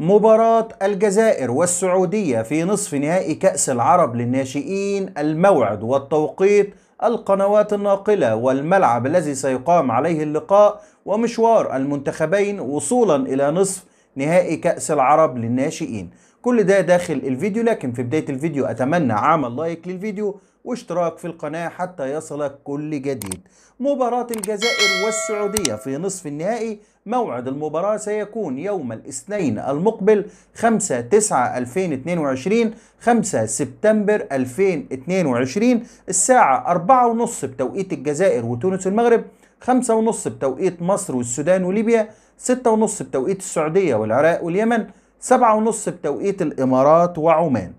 مباراة الجزائر والسعودية في نصف نهائي كأس العرب للناشئين الموعد والتوقيت القنوات الناقلة والملعب الذي سيقام عليه اللقاء ومشوار المنتخبين وصولا إلى نصف نهائي كأس العرب للناشئين كل ده داخل الفيديو لكن في بداية الفيديو أتمنى عمل لايك للفيديو واشتراك في القناة حتى يصلك كل جديد مباراة الجزائر والسعودية في نصف النهائي موعد المباراة سيكون يوم الاثنين المقبل 5 9 2022 5 سبتمبر 2022 الساعة 4:30 بتوقيت الجزائر وتونس والمغرب 5:30 بتوقيت مصر والسودان وليبيا 6:30 بتوقيت السعودية والعراق واليمن 7:30 بتوقيت الإمارات وعمان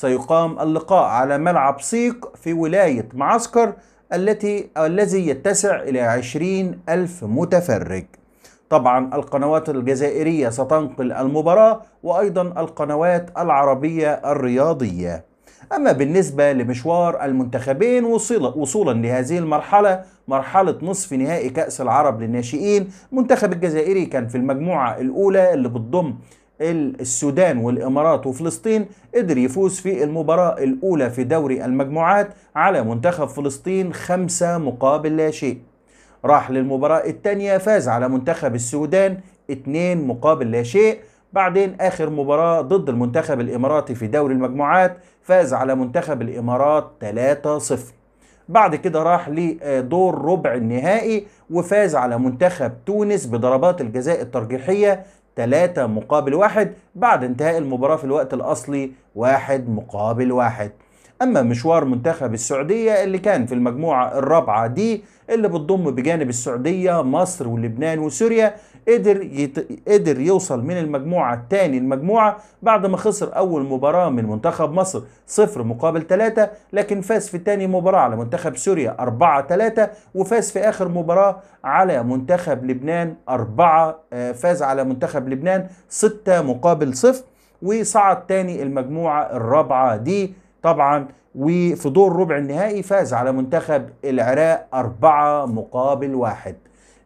سيقام اللقاء على ملعب صيق في ولاية معسكر التي الذي يتسع إلى عشرين ألف متفرج طبعا القنوات الجزائرية ستنقل المباراة وأيضا القنوات العربية الرياضية أما بالنسبة لمشوار المنتخبين وصولا لهذه المرحلة مرحلة نصف نهائي كأس العرب للناشئين المنتخب الجزائري كان في المجموعة الأولى اللي بتضم السودان والامارات وفلسطين قدر يفوز في المباراه الاولى في دوري المجموعات على منتخب فلسطين خمسة مقابل لا شيء راح للمباراة الثانية فاز على منتخب السودان 2 مقابل لا شيء بعدين آخر مباراة ضد المنتخب الإماراتي في دوري المجموعات فاز على منتخب الإمارات 3-0 بعد كده راح لدور ربع النهائي وفاز على منتخب تونس بضربات الجزاء الترجيحية 3 مقابل 1 بعد انتهاء المباراة في الوقت الأصلي 1 مقابل 1 أما مشوار منتخب السعودية اللي كان في المجموعة الرابعة دي اللي بتضم بجانب السعودية مصر ولبنان وسوريا قدر يت... قدر يوصل من المجموعة الثاني المجموعة بعد ما خسر أول مباراة من منتخب مصر صفر مقابل ثلاثة لكن فاز في ثاني مباراة على منتخب سوريا أربعة ثلاثة وفاز في آخر مباراة على منتخب لبنان أربعة آه، فاز على منتخب لبنان ستة مقابل صفر وصعد تاني المجموعة الرابعة دي طبعا وفي دور ربع النهائي فاز على منتخب العراق أربعة مقابل واحد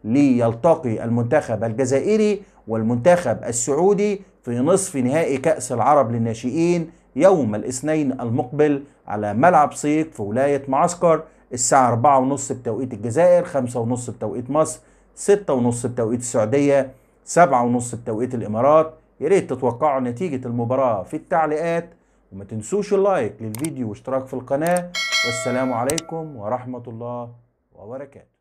ليلتقي المنتخب الجزائري والمنتخب السعودي في نصف نهائي كأس العرب للناشئين يوم الاثنين المقبل على ملعب صيق في ولاية معسكر الساعة أربعة ونص بتوقيت الجزائر خمسة ونص بتوقيت مصر ستة ونص بتوقيت السعودية سبعة ونص بتوقيت الإمارات يا ريت تتوقعوا نتيجة المباراة في التعليقات وما تنسوش اللايك للفيديو واشتراك في القناة والسلام عليكم ورحمة الله وبركاته